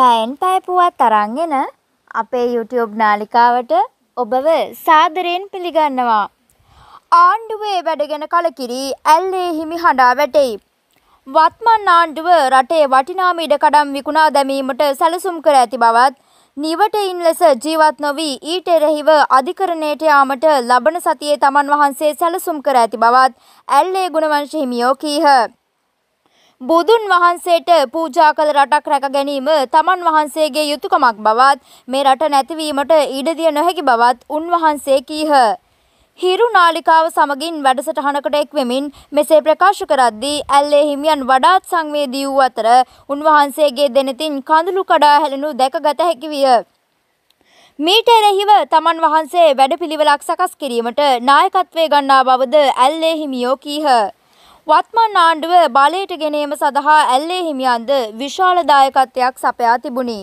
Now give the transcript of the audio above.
පෑයෙන් පැයපුවත් තරන්ගෙන අපේ YouTube නාලිකාවට ඔබව සාදරයෙන් පිළිගන්නවා. ආණ්ඩුවේ වැඩගෙන කලකිරි ඇල්ලේ හිමි හඬා වැටෙයි. වත්මන් ආණ්ඩුව රටේ වටිනාම ඉඩකඩම් විකුණා දැමීමට සැලසුම් කර ඇති බවත් නිවටයින් ලෙස ජීවත් නොවී ඊට එරෙහිව අධිකරණයට යාමට ලබන සතියේ තමන් වහන්සේ සැලසුම් කර ඇති බවත් ඇල්ලේ ගුණවංශ හිමියෝ කීහ. බුදුන් වහන්සේට පූජා කළ රටක් රැක ගැනීම තමන් වහන්සේගේ යුතුයකමක් බවත් මේ රට නැතිවීමට ඉඩදිය නොහැකි බවත් උන්වහන්සේ කීහ. හිරු නාලිකාව සමගින් වැඩසටහනකට එක් වෙමින් මෙසේ ප්‍රකාශ කරද්දී ඇල්ලේ හිමියන් වඩාත් සංවේදී වූ අතර උන්වහන්සේගේ දෙනෙතින් කඳුළු කඩා හැලෙනු දැකගත හැකි විය. මීට එරෙහිව තමන් වහන්සේ වැඩපිළිවෙලක් සකස් කිරීමට නායකත්වය ගන්නා බවද ඇල්ලේ හිමියෝ කීහ. වත්මන් ආණ්ඩුව බලයට ගෙනීම සඳහා ඇල්ලේ හිමියන්ද විශාල දායකත්වයක් සපයා තිබුණි.